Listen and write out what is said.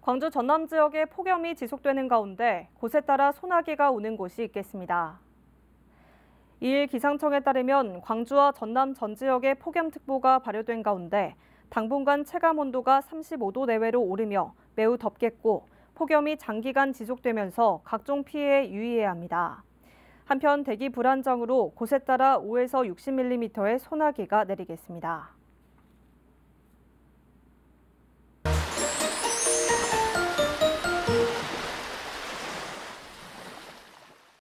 광주 전남 지역에 폭염이 지속되는 가운데 곳에 따라 소나기가 오는 곳이 있겠습니다. 2일 기상청에 따르면 광주와 전남 전 지역에 폭염특보가 발효된 가운데 당분간 체감 온도가 35도 내외로 오르며 매우 덥겠고 폭염이 장기간 지속되면서 각종 피해에 유의해야 합니다. 한편 대기 불안정으로 곳에 따라 5에서 60mm의 소나기가 내리겠습니다.